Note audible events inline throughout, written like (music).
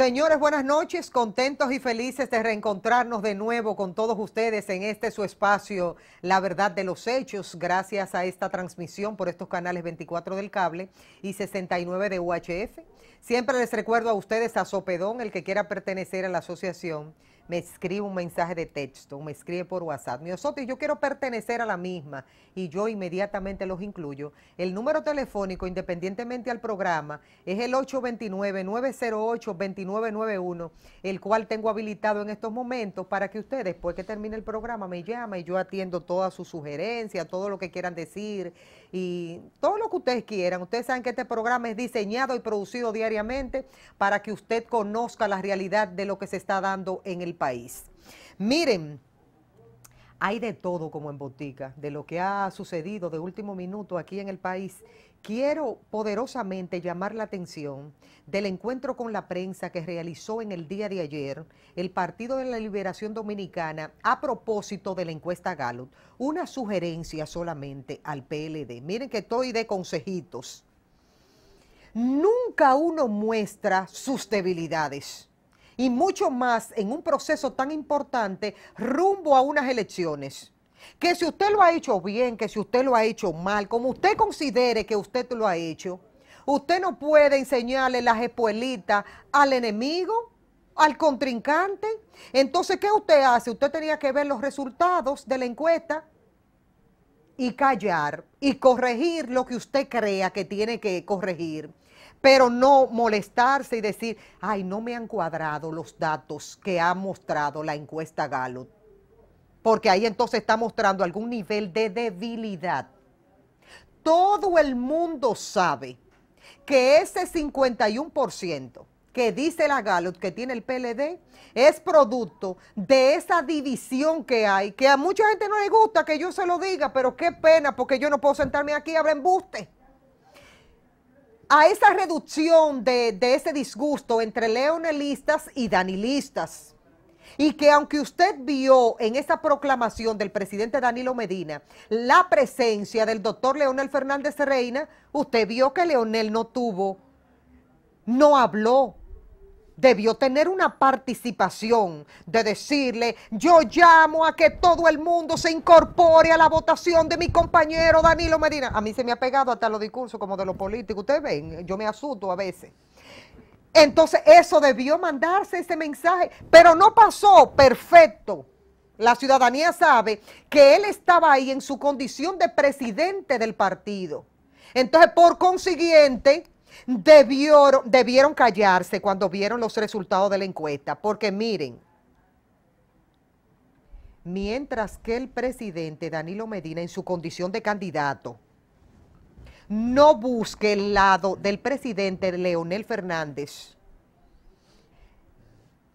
Señores, buenas noches, contentos y felices de reencontrarnos de nuevo con todos ustedes en este su espacio, La Verdad de los Hechos, gracias a esta transmisión por estos canales 24 del cable y 69 de UHF. Siempre les recuerdo a ustedes a Sopedón, el que quiera pertenecer a la asociación, me escribe un mensaje de texto, me escribe por WhatsApp, yo quiero pertenecer a la misma y yo inmediatamente los incluyo. El número telefónico, independientemente al programa, es el 829-908-2991, el cual tengo habilitado en estos momentos para que usted, después que termine el programa, me llame y yo atiendo todas sus sugerencias, todo lo que quieran decir y todo lo que ustedes quieran. Ustedes saben que este programa es diseñado y producido diariamente para que usted conozca la realidad de lo que se está dando en el país. Miren, hay de todo como en botica, de lo que ha sucedido de último minuto aquí en el país. Quiero poderosamente llamar la atención del encuentro con la prensa que realizó en el día de ayer el Partido de la Liberación Dominicana a propósito de la encuesta Gallup. Una sugerencia solamente al PLD. Miren que estoy de consejitos. Nunca uno muestra sus debilidades y mucho más en un proceso tan importante rumbo a unas elecciones. Que si usted lo ha hecho bien, que si usted lo ha hecho mal, como usted considere que usted lo ha hecho, usted no puede enseñarle las espuelitas al enemigo, al contrincante. Entonces, ¿qué usted hace? Usted tenía que ver los resultados de la encuesta y callar y corregir lo que usted crea que tiene que corregir pero no molestarse y decir, ay, no me han cuadrado los datos que ha mostrado la encuesta Gallup, porque ahí entonces está mostrando algún nivel de debilidad. Todo el mundo sabe que ese 51% que dice la Gallup que tiene el PLD es producto de esa división que hay, que a mucha gente no le gusta que yo se lo diga, pero qué pena porque yo no puedo sentarme aquí a hablar embuste a esa reducción de, ese disgusto entre leonelistas y danilistas. Y que aunque usted vio en esa proclamación del presidente Danilo Medina la presencia del doctor Leonel Fernández Reina, usted vio que Leonel no tuvo, no habló, debió tener una participación de decirle, yo llamo a que todo el mundo se incorpore a la votación de mi compañero Danilo Medina. A mí se me ha pegado hasta los discursos como de los políticos, ustedes ven, yo me asusto a veces. Entonces eso debió mandarse ese mensaje, pero no pasó, perfecto. La ciudadanía sabe que él estaba ahí en su condición de presidente del partido. Entonces, por consiguiente, Debieron, callarse cuando vieron los resultados de la encuesta, porque miren, mientras que el presidente Danilo Medina en su condición de candidato no busque el lado del presidente Leonel Fernández,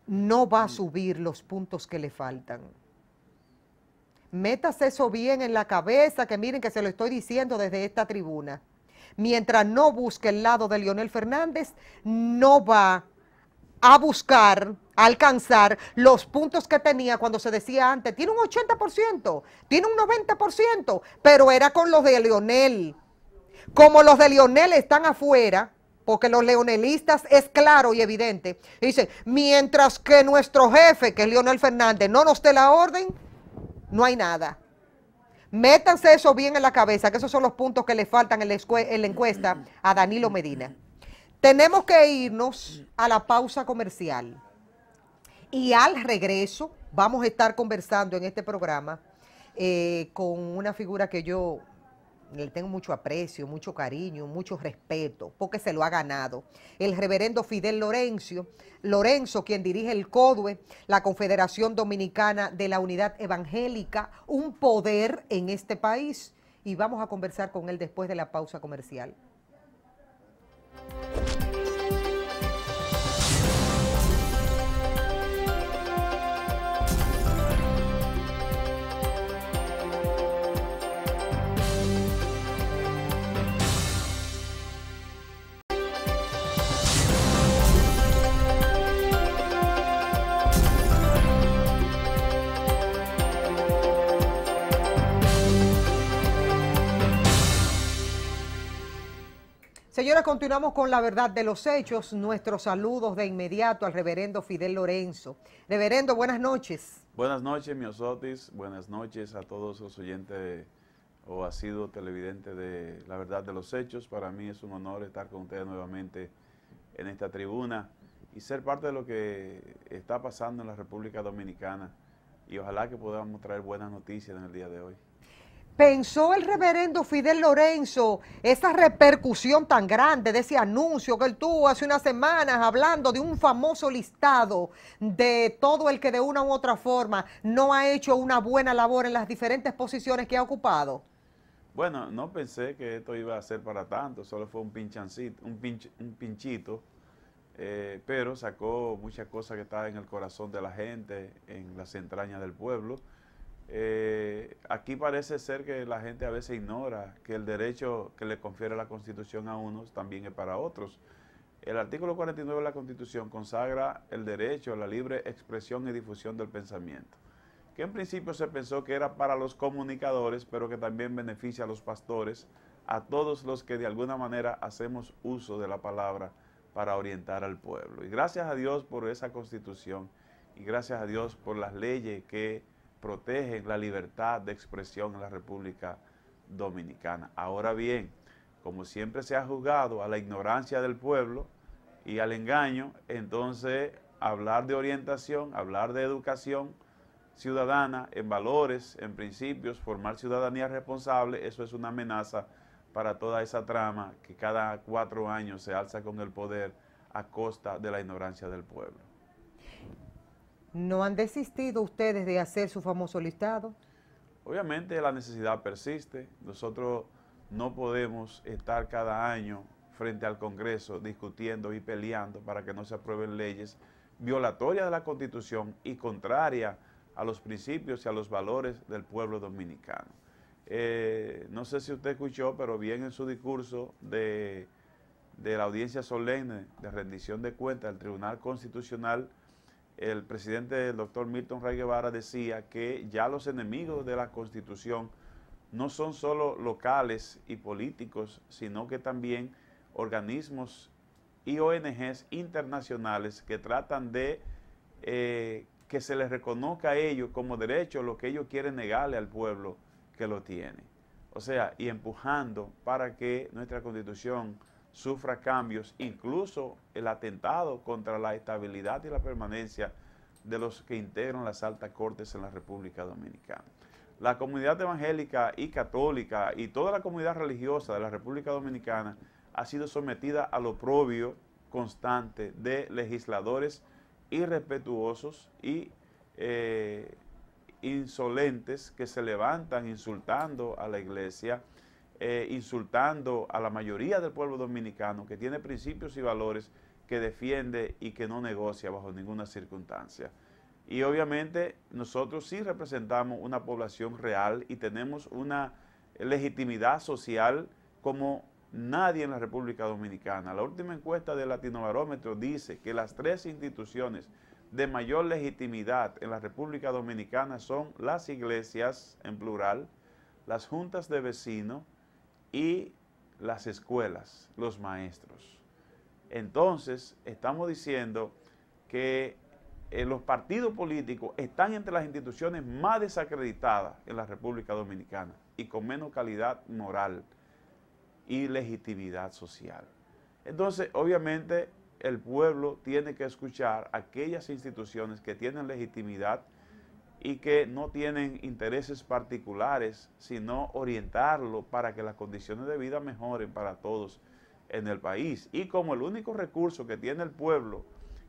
no va a subir los puntos que le faltan. Métase eso bien en la cabeza, que miren que se lo estoy diciendo desde esta tribuna mientras no busque el lado de Leonel Fernández, no va a buscar, a alcanzar los puntos que tenía cuando se decía antes, tiene un 80%, tiene un 90%, pero era con los de Lionel. Como los de Lionel están afuera, porque los leonelistas es claro y evidente, dicen, mientras que nuestro jefe, que es Leonel Fernández, no nos dé la orden, no hay nada. Métanse eso bien en la cabeza, que esos son los puntos que le faltan en la, encuesta a Danilo Medina. Tenemos que irnos a la pausa comercial. Y al regreso vamos a estar conversando en este programa eh, con una figura que yo le tengo mucho aprecio, mucho cariño, mucho respeto, porque se lo ha ganado. El reverendo Fidel Lorenzo, Lorenzo, quien dirige el CODUE, la Confederación Dominicana de la Unidad Evangélica, un poder en este país. Y vamos a conversar con él después de la pausa comercial. Señores, continuamos con la verdad de los hechos. Nuestros saludos de inmediato al reverendo Fidel Lorenzo. Reverendo, buenas noches. Buenas noches, Miosotis. Buenas noches a todos los oyentes o asiduos televidentes de La Verdad de los Hechos. Para mí es un honor estar con ustedes nuevamente en esta tribuna y ser parte de lo que está pasando en la República Dominicana. Y ojalá que podamos traer buenas noticias en el día de hoy. ¿Pensó el reverendo Fidel Lorenzo esa repercusión tan grande de ese anuncio que él tuvo hace unas semanas hablando de un famoso listado de todo el que de una u otra forma no ha hecho una buena labor en las diferentes posiciones que ha ocupado? Bueno, no pensé que esto iba a ser para tanto, solo fue un pinchancito, un, un pinchito, eh, pero sacó muchas cosas que estaban en el corazón de la gente, en las entrañas del pueblo eh, aquí parece ser que la gente a veces ignora que el derecho que le confiere la Constitución a unos también es para otros. El artículo 49 de la Constitución consagra el derecho a la libre expresión y difusión del pensamiento, que en principio se pensó que era para los comunicadores, pero que también beneficia a los pastores, a todos los que de alguna manera hacemos uso de la palabra para orientar al pueblo. Y gracias a Dios por esa Constitución y gracias a Dios por las leyes que protegen la libertad de expresión en la República Dominicana. Ahora bien, como siempre se ha juzgado a la ignorancia del pueblo y al engaño, entonces hablar de orientación, hablar de educación ciudadana, en valores, en principios, formar ciudadanía responsable, eso es una amenaza para toda esa trama que cada cuatro años se alza con el poder a costa de la ignorancia del pueblo. ¿No han desistido ustedes de hacer su famoso listado? Obviamente la necesidad persiste. Nosotros no podemos estar cada año frente al Congreso discutiendo y peleando para que no se aprueben leyes violatorias de la Constitución y contrarias a los principios y a los valores del pueblo dominicano. Eh, no sé si usted escuchó, pero bien en su discurso de, de la audiencia solemne de rendición de cuentas del Tribunal Constitucional, el presidente, el doctor Milton Rey Guevara, decía que ya los enemigos de la Constitución no son solo locales y políticos, sino que también organismos y ONGs internacionales que tratan de eh, que se les reconozca a ellos como derecho lo que ellos quieren negarle al pueblo que lo tiene. O sea, y empujando para que nuestra constitución sufra cambios, incluso el atentado contra la estabilidad y la permanencia de los que integran las altas cortes en la República Dominicana. La comunidad evangélica y católica y toda la comunidad religiosa de la República Dominicana ha sido sometida al oprobio constante de legisladores irrespetuosos y eh, insolentes que se levantan insultando a la iglesia eh, insultando a la mayoría del pueblo dominicano que tiene principios y valores que defiende y que no negocia bajo ninguna circunstancia. Y obviamente nosotros sí representamos una población real y tenemos una legitimidad social como nadie en la República Dominicana. La última encuesta del Latinobarómetro dice que las tres instituciones de mayor legitimidad en la República Dominicana son las iglesias, en plural, las juntas de vecinos y las escuelas, los maestros. Entonces, estamos diciendo que eh, los partidos políticos están entre las instituciones más desacreditadas en la República Dominicana y con menos calidad moral y legitimidad social. Entonces, obviamente, el pueblo tiene que escuchar aquellas instituciones que tienen legitimidad y que no tienen intereses particulares, sino orientarlo para que las condiciones de vida mejoren para todos en el país. Y como el único recurso que tiene el pueblo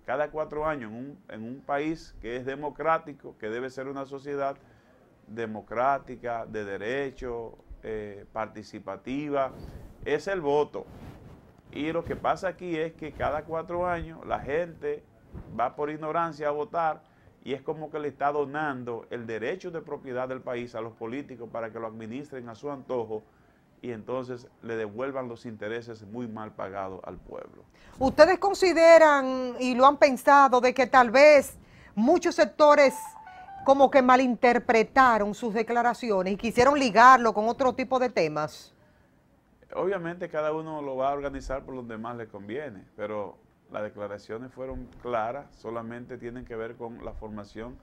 cada cuatro años en un, país que es democrático, que debe ser una sociedad democrática, de derecho, eh, participativa, es el voto. Y lo que pasa aquí es que cada cuatro años la gente va por ignorancia a votar y es como que le está donando el derecho de propiedad del país a los políticos para que lo administren a su antojo y entonces le devuelvan los intereses muy mal pagados al pueblo. ¿Ustedes consideran y lo han pensado de que tal vez muchos sectores como que malinterpretaron sus declaraciones y quisieron ligarlo con otro tipo de temas? Obviamente cada uno lo va a organizar por donde más le conviene, pero las declaraciones fueron claras, solamente tienen que ver con la formación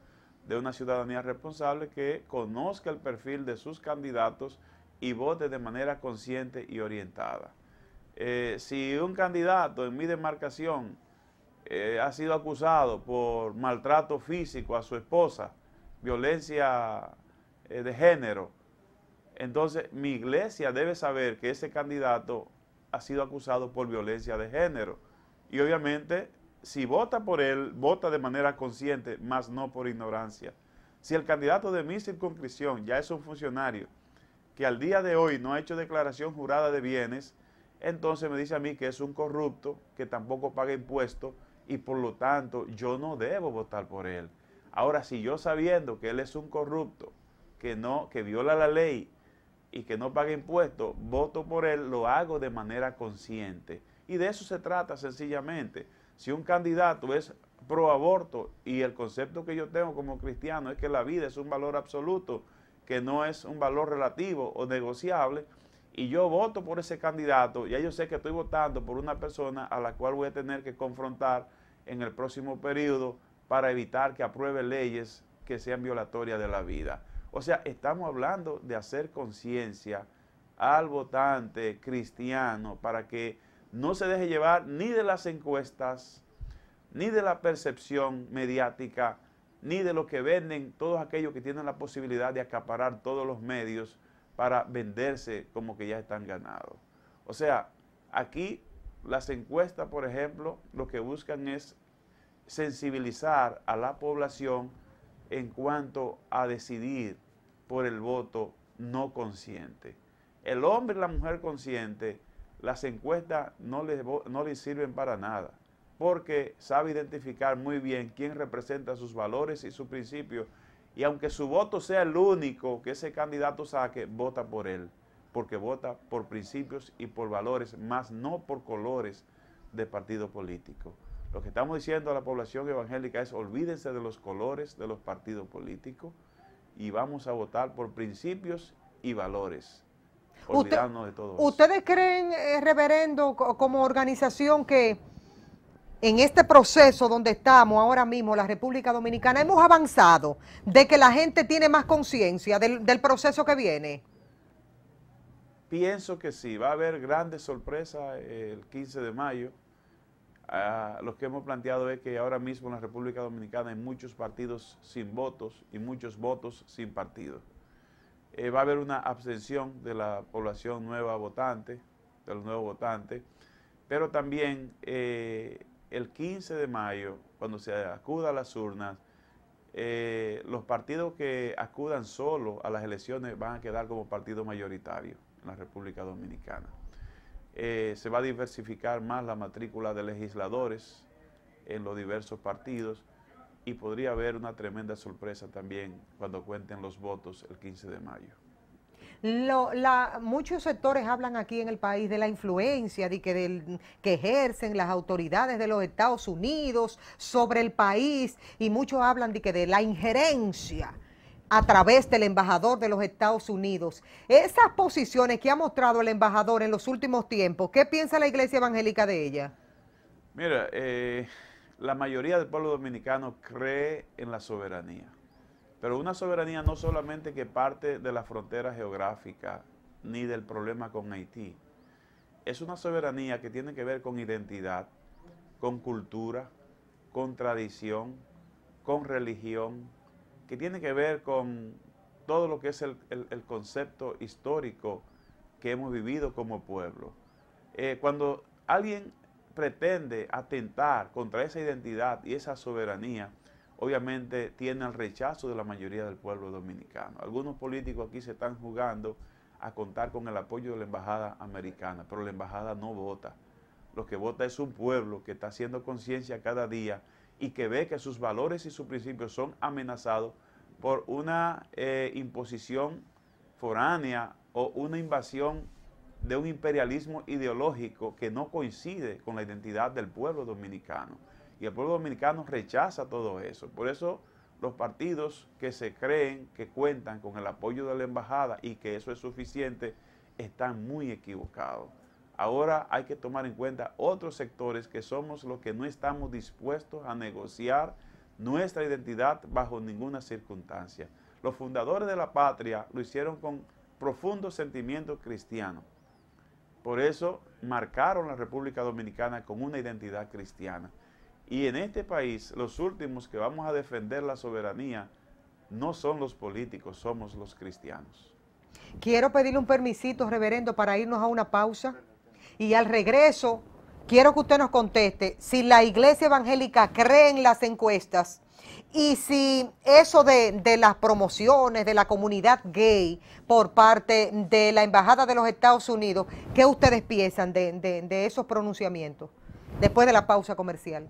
de una ciudadanía responsable que conozca el perfil de sus candidatos y vote de manera consciente y orientada. Eh, si un candidato en mi demarcación eh, ha sido acusado por maltrato físico a su esposa, violencia eh, de género, entonces mi iglesia debe saber que ese candidato ha sido acusado por violencia de género y obviamente, si vota por él, vota de manera consciente, más no por ignorancia. Si el candidato de mi circunscripción ya es un funcionario que al día de hoy no ha hecho declaración jurada de bienes, entonces me dice a mí que es un corrupto, que tampoco paga impuestos y por lo tanto yo no debo votar por él. Ahora, si yo sabiendo que él es un corrupto, que no, que viola la ley y que no paga impuestos, voto por él, lo hago de manera consciente. Y de eso se trata sencillamente. Si un candidato es pro aborto y el concepto que yo tengo como cristiano es que la vida es un valor absoluto, que no es un valor relativo o negociable, y yo voto por ese candidato, ya yo sé que estoy votando por una persona a la cual voy a tener que confrontar en el próximo periodo para evitar que apruebe leyes que sean violatorias de la vida. O sea, estamos hablando de hacer conciencia al votante cristiano para que no se deje llevar ni de las encuestas, ni de la percepción mediática, ni de lo que venden todos aquellos que tienen la posibilidad de acaparar todos los medios para venderse como que ya están ganados. O sea, aquí las encuestas, por ejemplo, lo que buscan es sensibilizar a la población en cuanto a decidir por el voto no consciente. El hombre y la mujer consciente las encuestas no les, sirven para nada, porque sabe identificar muy bien quién representa sus valores y sus principios, y aunque su voto sea el único que ese candidato saque, vota por él, porque vota por principios y por valores, más no por colores de partido político. Lo que estamos diciendo a la población evangélica es olvídense de los colores de los partidos políticos y vamos a votar por principios y valores. ¿Ustedes creen, eh, reverendo, como organización que en este proceso donde estamos ahora mismo, la República Dominicana, hemos avanzado de que la gente tiene más conciencia del, proceso que viene? Pienso que sí, va a haber grandes sorpresas eh, el 15 de mayo. Ah, lo que hemos planteado es que ahora mismo en la República Dominicana hay muchos partidos sin votos y muchos votos sin partidos. Eh, va a haber una abstención de la población nueva votante, de los nuevos votantes, pero también eh, el 15 de mayo, cuando se acuda a las urnas, eh, los partidos que acudan solo a las elecciones van a quedar como partido mayoritario en la República Dominicana. se va a diversificar más la matrícula de legisladores en los diversos partidos y podría haber una tremenda sorpresa también cuando cuenten los votos el 15 de mayo. muchos sectores hablan aquí en el país de la influencia que, que ejercen las autoridades de los Estados Unidos sobre el país y muchos hablan de que de la injerencia a través del embajador de los Estados Unidos. Esas posiciones que ha mostrado el embajador en los últimos tiempos, ¿qué piensa la Iglesia Evangélica de ella? Mira, eh, la mayoría del pueblo dominicano cree en la soberanía, pero una soberanía no solamente que parte de la frontera geográfica ni del problema con Haití, es una soberanía que tiene que ver con identidad, con cultura, con tradición, con religión, que tiene que ver con todo lo que es el, concepto histórico que hemos vivido como pueblo. Eh, cuando alguien pretende atentar contra esa identidad y esa soberanía, obviamente tiene el rechazo de la mayoría del pueblo dominicano. Algunos políticos aquí se están jugando a contar con el apoyo de la embajada americana, pero la embajada no vota. Lo que vota es un pueblo que está haciendo conciencia cada día y que ve que sus valores y sus principios son amenazados por una eh, imposición foránea o una invasión de un imperialismo ideológico que no coincide con la identidad del pueblo dominicano. Y el pueblo dominicano rechaza todo eso. Por eso los partidos que se creen que cuentan con el apoyo de la embajada y que eso es suficiente, están muy equivocados. Ahora hay que tomar en cuenta otros sectores que somos los que no estamos dispuestos a negociar nuestra identidad bajo ninguna circunstancia. Los fundadores de la patria lo hicieron con profundo sentimiento cristiano. Por eso marcaron la República Dominicana con una identidad cristiana. Y en este país, los últimos que vamos a defender la soberanía no son los políticos, somos los cristianos. Quiero pedirle un permisito, reverendo, para irnos a una pausa. Y al regreso, quiero que usted nos conteste si la iglesia evangélica cree en las encuestas y si eso de, las promociones de la comunidad gay por parte de la Embajada de los Estados Unidos, ¿qué ustedes piensan de esos pronunciamientos? Después de la pausa comercial.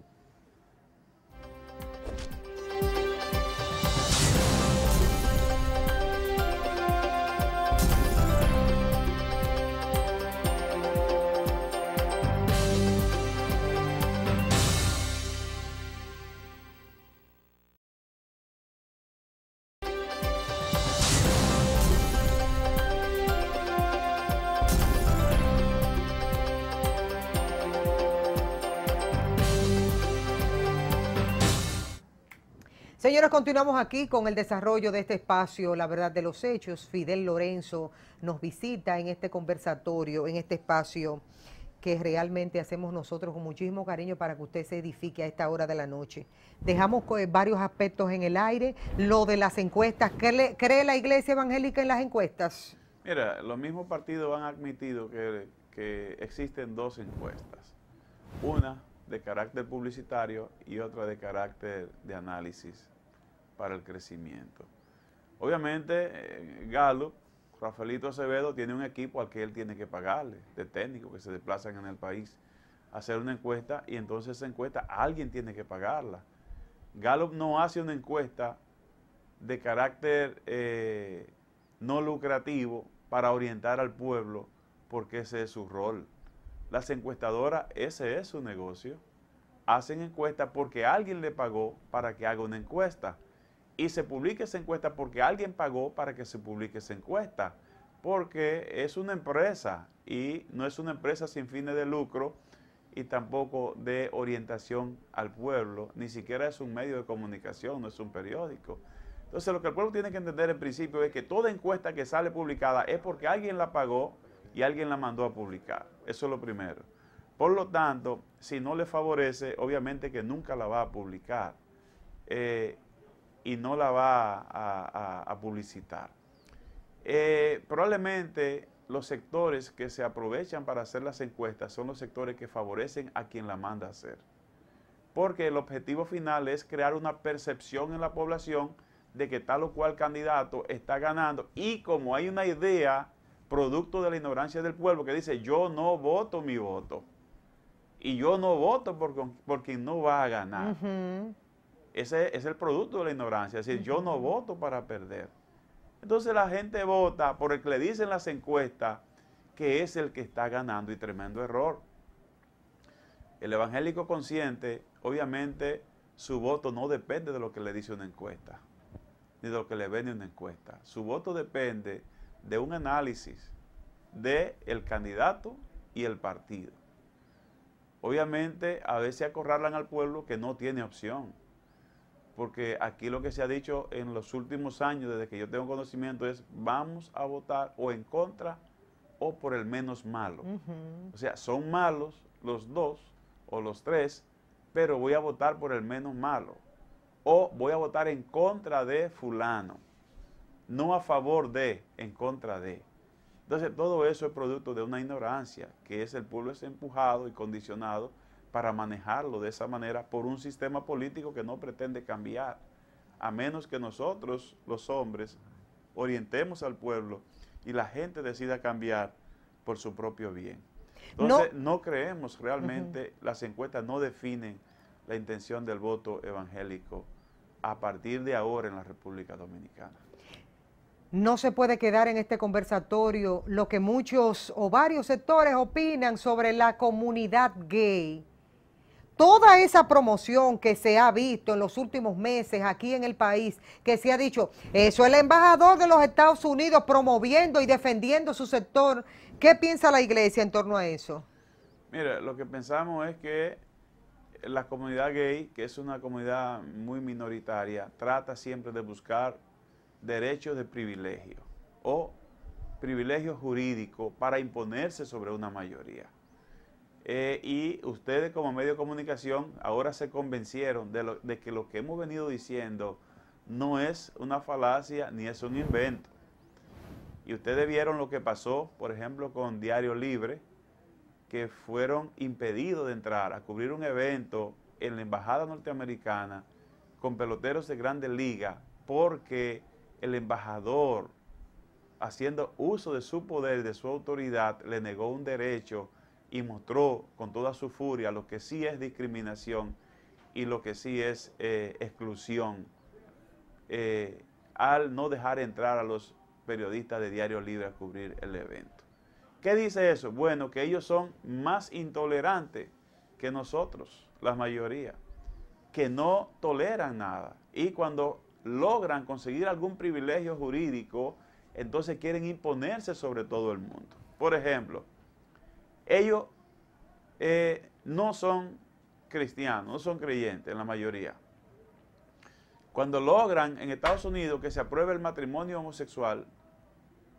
Señores, continuamos aquí con el desarrollo de este espacio, la verdad de los hechos. Fidel Lorenzo nos visita en este conversatorio, en este espacio que realmente hacemos nosotros con muchísimo cariño para que usted se edifique a esta hora de la noche. Dejamos eh, varios aspectos en el aire, lo de las encuestas, ¿Qué cree la iglesia evangélica en las encuestas? Mira, los mismos partidos han admitido que existen dos encuestas, una de carácter publicitario y otra de carácter de análisis para el crecimiento. Obviamente, eh, Gallup Rafaelito Acevedo, tiene un equipo al que él tiene que pagarle, de técnicos que se desplazan en el país, hacer una encuesta y entonces esa encuesta alguien tiene que pagarla. Gallup no hace una encuesta de carácter eh, no lucrativo para orientar al pueblo porque ese es su rol. Las encuestadoras, ese es su negocio. Hacen encuestas porque alguien le pagó para que haga una encuesta y se publique esa encuesta porque alguien pagó para que se publique esa encuesta, porque es una empresa y no es una empresa sin fines de lucro y tampoco de orientación al pueblo, ni siquiera es un medio de comunicación, no es un periódico. Entonces lo que el pueblo tiene que entender en principio es que toda encuesta que sale publicada es porque alguien la pagó y alguien la mandó a publicar. Eso es lo primero. Por lo tanto, si no le favorece, obviamente que nunca la va a publicar. Eh, y no la va a, publicitar. Eh, probablemente los sectores que se aprovechan para hacer las encuestas son los sectores que favorecen a quien la manda a hacer. Porque el objetivo final es crear una percepción en la población de que tal o cual candidato está ganando y como hay una idea producto de la ignorancia del pueblo que dice yo no voto mi voto y yo no voto porque no va a ganar. Ese es el producto de la ignorancia, es decir, yo no voto para perder. Entonces la gente vota por el que le dicen las encuestas que es el que está ganando y tremendo error. El evangélico consciente, obviamente, su voto no depende de lo que le dice una encuesta, ni de lo que le vende una encuesta. Su voto depende de un análisis del el candidato y el partido. Obviamente, a veces acorralan al pueblo que no tiene opción porque aquí lo que se ha dicho en los últimos años, desde que yo tengo conocimiento, es vamos a votar o en contra o por el menos malo. O sea, son malos los dos o los tres, pero voy a votar por el menos malo. O voy a votar en contra de fulano, no a favor de, en contra de. Entonces, todo eso es producto de una ignorancia, que es el pueblo es empujado y condicionado para manejarlo de esa manera por un sistema político que no pretende cambiar, a menos que nosotros, los hombres, orientemos al pueblo y la gente decida cambiar por su propio bien. Entonces, no, creemos realmente, las encuestas no definen la intención del voto evangélico a partir de ahora en la República Dominicana. No se puede quedar en este conversatorio lo que muchos o varios sectores opinan sobre la comunidad gay toda esa promoción que se ha visto en los últimos meses aquí en el país, que se ha dicho, eso el embajador de los Estados Unidos promoviendo y defendiendo su sector, ¿qué piensa la iglesia en torno a eso? Mira, lo que pensamos es que la comunidad gay, que es una comunidad muy minoritaria, trata siempre de buscar derechos de privilegio o privilegio jurídico para imponerse sobre una mayoría. Eh, y ustedes como medio de comunicación ahora se convencieron de, que lo que hemos venido diciendo no es una falacia ni es un invento. Y ustedes vieron lo que pasó, por ejemplo, con Diario Libre, que fueron impedidos de entrar a cubrir un evento en la Embajada Norteamericana con peloteros de grandes liga porque el embajador, haciendo uso de su poder, de su autoridad, le negó un derecho y mostró con toda su furia lo que sí es discriminación y lo que sí es eh, exclusión eh, al no dejar entrar a los periodistas de Diario Libre a cubrir el evento. ¿Qué dice eso? Bueno, que ellos son más intolerantes que nosotros, la mayoría, que no toleran nada. Y cuando logran conseguir algún privilegio jurídico, entonces quieren imponerse sobre todo el mundo. Por ejemplo, ellos eh, no son cristianos, no son creyentes en la mayoría. Cuando logran en Estados Unidos que se apruebe el matrimonio homosexual,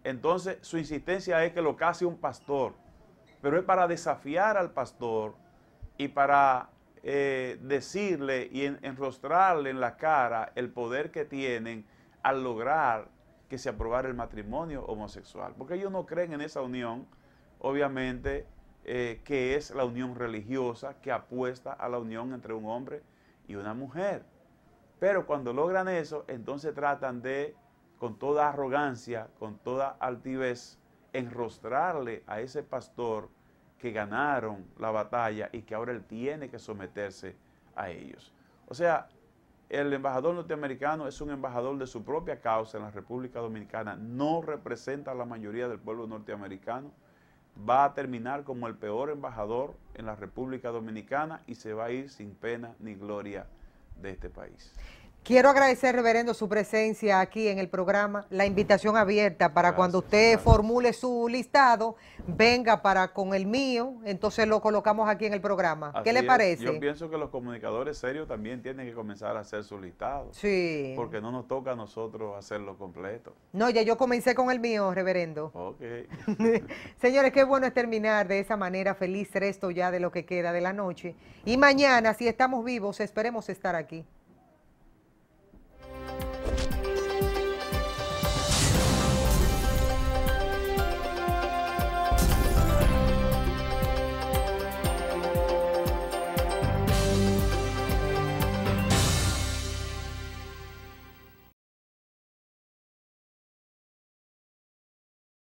entonces su insistencia es que lo case un pastor, pero es para desafiar al pastor y para eh, decirle y enrostrarle en la cara el poder que tienen al lograr que se aprobara el matrimonio homosexual, porque ellos no creen en esa unión obviamente, eh, que es la unión religiosa que apuesta a la unión entre un hombre y una mujer. Pero cuando logran eso, entonces tratan de, con toda arrogancia, con toda altivez, enrostrarle a ese pastor que ganaron la batalla y que ahora él tiene que someterse a ellos. O sea, el embajador norteamericano es un embajador de su propia causa en la República Dominicana, no representa a la mayoría del pueblo norteamericano, va a terminar como el peor embajador en la República Dominicana y se va a ir sin pena ni gloria de este país. Quiero agradecer, reverendo, su presencia aquí en el programa, la invitación abierta para cuando usted formule su listado, venga para con el mío, entonces lo colocamos aquí en el programa. ¿Qué le parece? Yo pienso que los comunicadores serios también tienen que comenzar a hacer su listado. Sí. Porque no nos toca a nosotros hacerlo completo. No, ya yo comencé con el mío, reverendo. Ok. (laughs) Señores, qué bueno es terminar de esa manera. Feliz resto ya de lo que queda de la noche. Y mañana, si estamos vivos, esperemos estar aquí.